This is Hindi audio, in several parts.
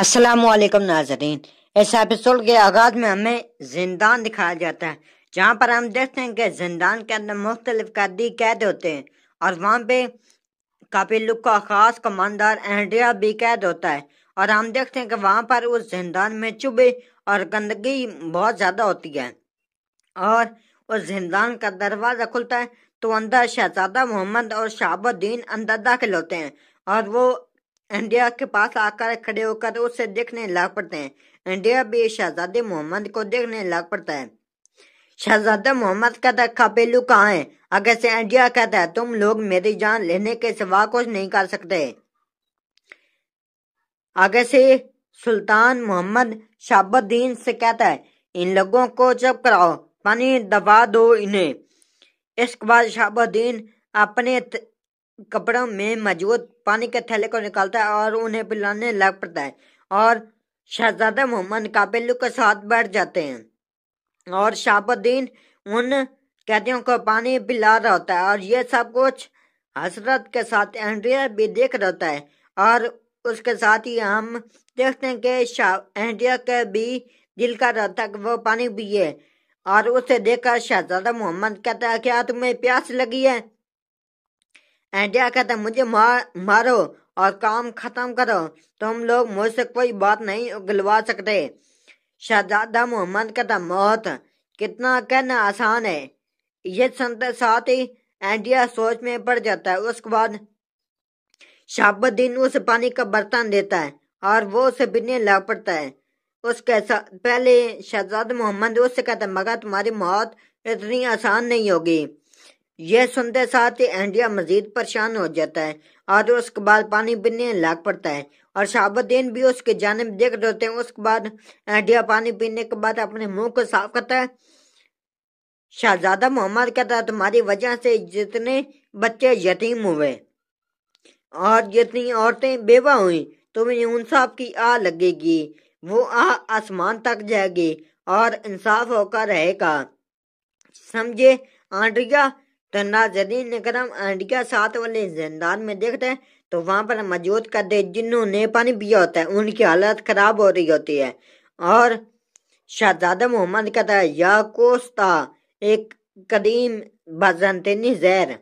असलकम नाजरीन इस एपिसोड के आगाज में हमें जिंदान दिखाया जाता है जहाँ पर हम देखते हैं कि जिंदान के अंदर मुख्तलिफ कैदी कैद होते हैं और वहाँ पे कापिल का खास कमांडर एंड्रिया भी कैद होता है और हम देखते हैं कि वहाँ पर उस जिंदान में चुभे और गंदगी बहुत ज़्यादा होती है और उस जिंदान का दरवाज़ा खुलता है तो अंदर शहजादा मोहम्मद और शहाबुद्दीन अंदर दाखिल होते हैं और वो इंडिया के पास आकर खड़े होकर उसे देखने लग पड़ते हैं इंडिया भी शहजादे मोहम्मद को देखने लग पड़ता है शहजादा मोहम्मद कहता है खपेलू कहा है अगर से इंडिया कहता है तुम लोग मेरी जान लेने के सिवा कुछ नहीं कर सकते आगे से सुल्तान मोहम्मद शाबुद्दीन से कहता है इन लोगों को जब कराओ पानी दबा दो इन्हें इसके बाद शाबुद्दीन अपने कपड़ों में मौजूद पानी के थैले को निकालता है और उन्हें पिलाने लग पड़ता है और शहजादा मोहम्मद काबिलू के साथ बैठ जाते हैं और शाहबुद्दीन उन कैदियों को पानी पिला रहा होता है और ये सब कुछ हसरत के साथ एंड्रिया भी देख रहता है और उसके साथ ही हम देखते हैं कि एंड्रिया के भी दिल का रहता है कि वो पानी पिए और उसे देखकर शहजादा मोहम्मद कहता है क्या तुम्हें प्यास लगी है एंडिया कहता मुझे मार, मारो और काम खत्म करो तुम लोग मुझसे कोई बात नहीं उगलवा सकते शहजादा मोहम्मद कहता मौत कितना कहना आसान है ये सुनते साथ ही एंडिया सोच में पड़ जाता है उसके बाद शाबुद्दीन उस पानी का बर्तन देता है और वो उसे बिन्ने लग पड़ता है उसके साथ पहले शहजादा मोहम्मद उससे कहता मगर तुम्हारी मौत इतनी आसान नहीं होगी यह सुनते साथ ही एहडिया मजीद परेशान हो जाता है और उसके बाद पानी पीने लग पड़ता है और शाहबुद्दीन भी उसके जानब देख रहते हैं उसके बाद एहडिया पानी पीने के बाद अपने मुंह को साफ करता है शाहजादा मोहम्मद कहता है तुम्हारी वजह से जितने बच्चे यतीम हुए और जितनी औरतें बेवा हुई तुम्हें इंसाफ की आ लगेगी वो आ आसमान तक जाएगी और इंसाफ होकर रहेगा समझे आंड्रिया टंडा ने कर इंडिया साथ वाले जिंदान में देखते हैं तो वहाँ पर मौजूद कैदी जिन्होंने पानी पिया होता है उनकी हालत खराब हो रही होती है और शहजादा मोहम्मद कहता है या कोस्ता एक कदीम बाजंतनी जहर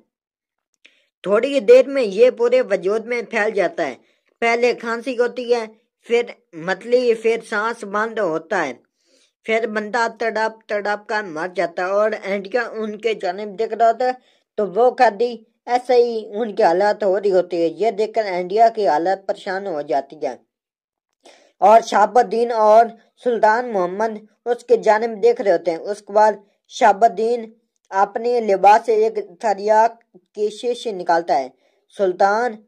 थोड़ी ही देर में ये पूरे वजूद में फैल जाता है पहले खांसी होती है फिर मतली फिर सांस बंद होता है फिर बंदा तड़प तड़प कर मर जाता और एंटिया उनके जानब देख रहा था तो वो कर दी ऐसे ही उनकी हालत हो रही होती है ये देखकर एंडिया की हालत परेशान हो जाती है और शाबुद्दीन और सुल्तान मोहम्मद उसके जानब देख रहे होते हैं उसके बाद शाबुद्दीन अपने लिबास से एक थरिया के शीश निकालता है सुल्तान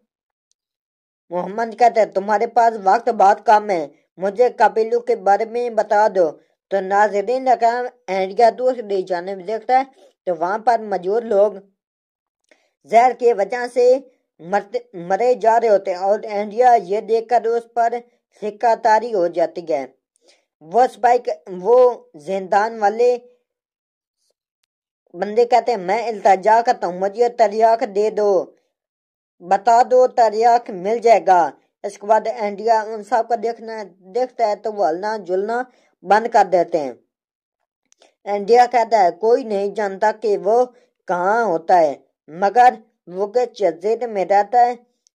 मोहम्मद कहते हैं तुम्हारे पास वक्त बहुत कम है मुझे कपिलू के बारे में बता दो तो नाजरीन अगर एंड का दूसरी में देखता है तो वहां पर मौजूद लोग जहर की वजह से मरे जा रहे होते हैं और एंडिया ये देखकर उस पर सिक्कातारी हो जाती है वो स्पाइक वो जिंदान वाले बंदे कहते हैं मैं इल्तजा करता हूँ मुझे तरियाक दे दो बता दो तरियाक मिल जाएगा इसके बाद एंडिया उन सबको देखना देखता है तो वो हलना जुलना बंद कर देते हैं इंडिया कहता है कोई नहीं जानता कि वो कहाँ होता है मगर वो के जजीर में रहता है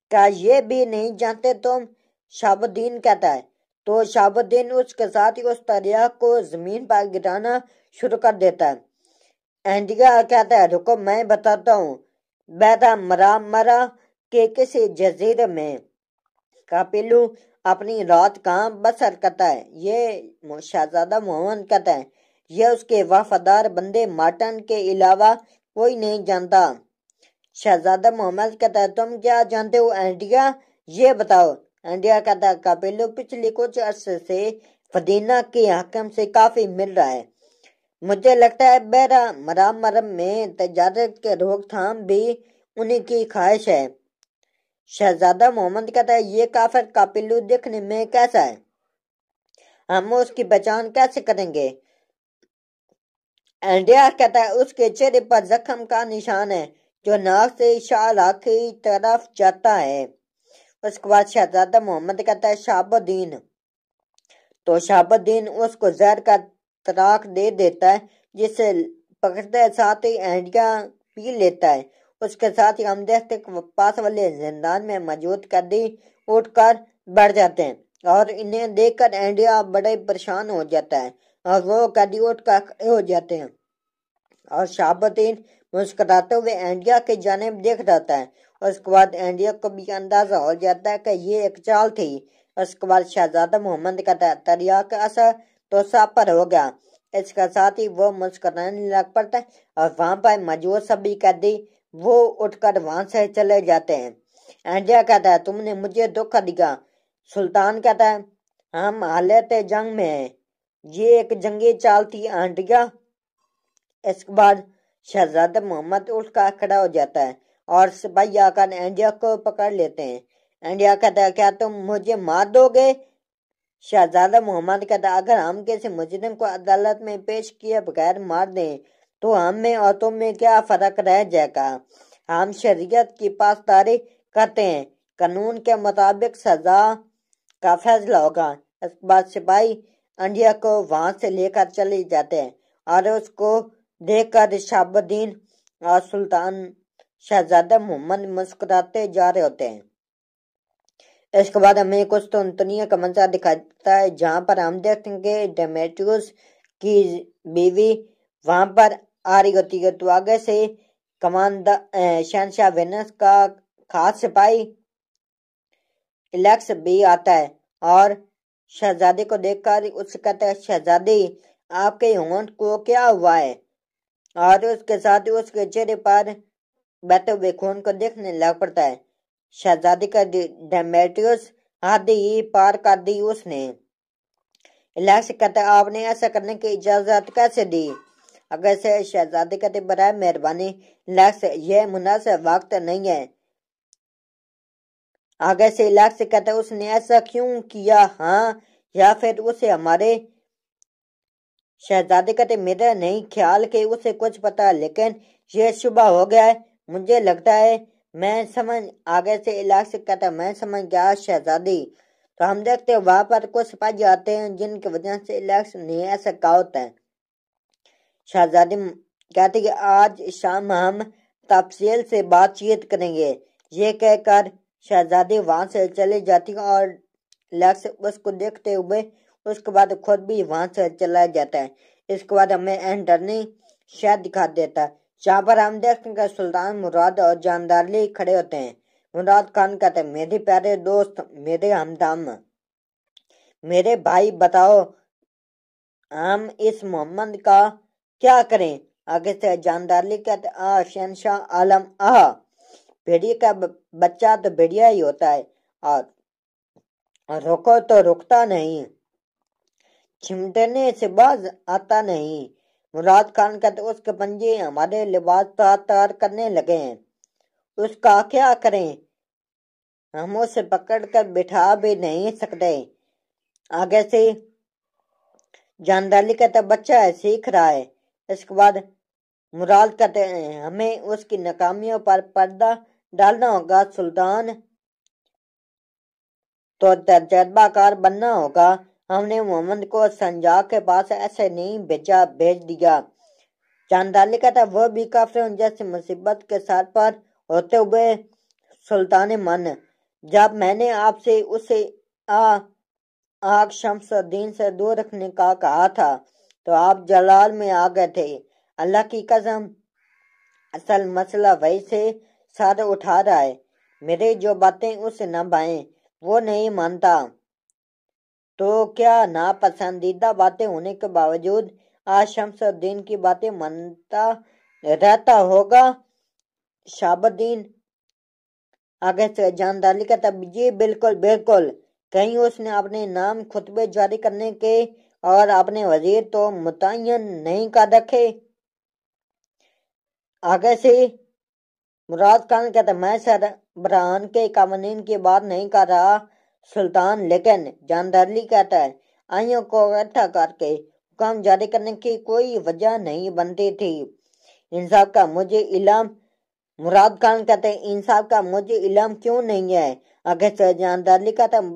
क्या ये भी नहीं जानते तुम तो? शाबुद्दीन कहता है तो शाबुद्दीन उसके साथ ही उस दरिया को जमीन पर गिराना शुरू कर देता है इंडिया कहता है रुको मैं बताता हूँ बैदा मरा मरा के किसी जजीर में पिलू अपनी रात कहाँ बसर करता है ये शहजादा मोहन कहता है यह उसके वफादार बंदे मार्टन के अलावा कोई नहीं जानता शहजादा मोहम्मद कहता है तुम क्या जानते हो एंडिया ये बताओ एंडिया कहता है कपिलो पिछले कुछ अरसे से फदीना के हकम से काफ़ी मिल रहा है मुझे लगता है बहरा मराम मरम में तजारत के रोकथाम भी उन्हीं की ख्वाहिश है शहजादा मोहम्मद कहता है ये काफिर का पिल्लू देखने में कैसा है हम उसकी पहचान कैसे करेंगे एंडिया कहता है उसके चेहरे पर जख्म का निशान है जो नाक से इशारा की तरफ जाता है उसके बाद शहजादा मोहम्मद कहता है शाबुद्दीन तो शाबुद्दीन उसको जहर का तराक दे देता है जिसे पकड़ते साथ ही एंडिया पी लेता है उसके साथ ही हमदस्त पास वाले जिंदान में मौजूद कर दी उठ कर बढ़ जाते हैं और इन्हें देखकर एंडिया बड़े परेशान हो जाता है और वो कैदी उठकर खड़े हो जाते हैं और शाहबुद्दीन मुस्कुराते हुए एंडिया की जानेब देख जाता है उसके बाद एंडिया को भी अंदाजा हो जाता है कि ये एक चाल थी उसके बाद शहजादा मोहम्मद का दरिया का असर तो सब पर हो गया इसके साथ ही वो मुस्कुराने लग पड़ता है और वहाँ पर मौजूद सभी कैदी वो उठकर वहां से चले जाते हैं एंडिया कहता है तुमने मुझे धोखा दिया सुल्तान कहता है हम हालत जंग में है ये एक जंगी चाल थी एंडिया इसके बाद शहजादा मोहम्मद उठकर खड़ा हो जाता है और सिपाही आकर एंडिया को पकड़ लेते हैं एंडिया कहता है क्या तुम मुझे मार दोगे शहजादा मोहम्मद कहता है अगर हम किसी मुजरिम को अदालत में पेश किए बगैर मार दें तो हम में और तुम में क्या फर्क रह जाएगा हम शरीयत की पासदारी करते हैं कानून के मुताबिक सजा का फैसला होगा इसके बाद सिपाही अंडिया को वहां से लेकर चले जाते हैं और उसको देखकर शाबुद्दीन और सुल्तान शहजादा मोहम्मद मुस्कुराते जा रहे होते हैं इसके बाद हमें कुछ तो अंतनिया का मंजर दिखाई देता है जहाँ पर हम देखते हैं कि की बीवी वहाँ पर आरी गति गतु आगे से कमांडा शहनशाह वेनस का खास सिपाही इलेक्स भी आता है और शहजादे को देखकर उससे कहता है शहजादे आपके होंठ को क्या हुआ है और उसके साथ उसके चेहरे पर बहते हुए खून को देखने लग पड़ता है शहजादी का डेमेटियस हाथ ही पार कर दी उसने इलेक्स कहता है आपने ऐसा करने की इजाजत कैसे दी अगर से शहजादे कहते बरए मेहरबानी लक्स यह मुनासिब वक्त नहीं है आगे से लक्स कहते उसने ऐसा क्यों किया हाँ या फिर उसे हमारे शहजादे कहते मेरा नहीं ख्याल के उसे कुछ पता लेकिन यह सुबह हो गया है मुझे लगता है मैं समझ आगे से इलाक से कहता मैं समझ गया शहजादी तो हम देखते हैं पर कुछ सिपाही आते हैं जिनकी वजह से इलाक ने ऐसा कहा होता है शहजादी कहते कि आज शाम हम तफसील से बातचीत करेंगे ये कहकर शहजादी वहाँ से चली जाती है और लक्स उसको देखते हुए उसके बाद खुद भी वहाँ से चला जाता है इसके बाद हमें एंटरनी शहर दिखा देता है जहाँ पर हम देखते हैं सुल्तान मुराद और जानदारली खड़े होते हैं मुराद खान कहते हैं मेरे प्यारे दोस्त मेरे हमदम मेरे भाई बताओ हम इस मोहम्मद का क्या करें आगे से जानदारली कहते आ शहनशाह आलम आह भेड़िए का बच्चा तो भेड़िया ही होता है और रोको तो रुकता नहीं छिमटने से बाज आता नहीं मुराद खान कहते तो उसके पंजे हमारे लिबास तार तार करने लगे हैं उसका क्या करें हम उसे पकड़ कर बिठा भी नहीं सकते आगे से जानदारी तो बच्चा है सीख रहा है इसके बाद मुराद कहते हैं हमें उसकी नाकामियों पर पर्दा डालना होगा सुल्तान तो तजर्बाकार बनना होगा हमने मोहम्मद को संजा के पास ऐसे नहीं भेजा भेज दिया चांदाली कहता वह भी काफी उन जैसे मुसीबत के साथ पर होते हुए सुल्तान मन जब मैंने आपसे उसे आ आग शमसुद्दीन से दूर रखने का कहा था तो आप जलाल में आ गए थे अल्लाह की कसम असल मसला वही से सर उठा रहा है मेरे जो बातें उस न भाए वो नहीं मानता तो क्या ना पसंदीदा बातें होने के बावजूद आज शमसुद्दीन की बातें मानता रहता होगा शाबुद्दीन आगे से जानदारी का तब जी बिल्कुल बिल्कुल कहीं उसने अपने नाम खुतबे जारी करने के और अपने वजीर तो मुतन नहीं कर रखे आगे से मुराद खान कहते मैं सर सरबराहान के कवानीन की बात नहीं कर रहा सुल्तान लेकिन जानदरली कहता है आइयों को इकट्ठा करके हुक्म जारी करने की कोई वजह नहीं बनती थी इंसाफ का मुझे इलाम मुराद खान कहते इंसाफ का मुझे इलाम क्यों नहीं है अगर जानदरली कहते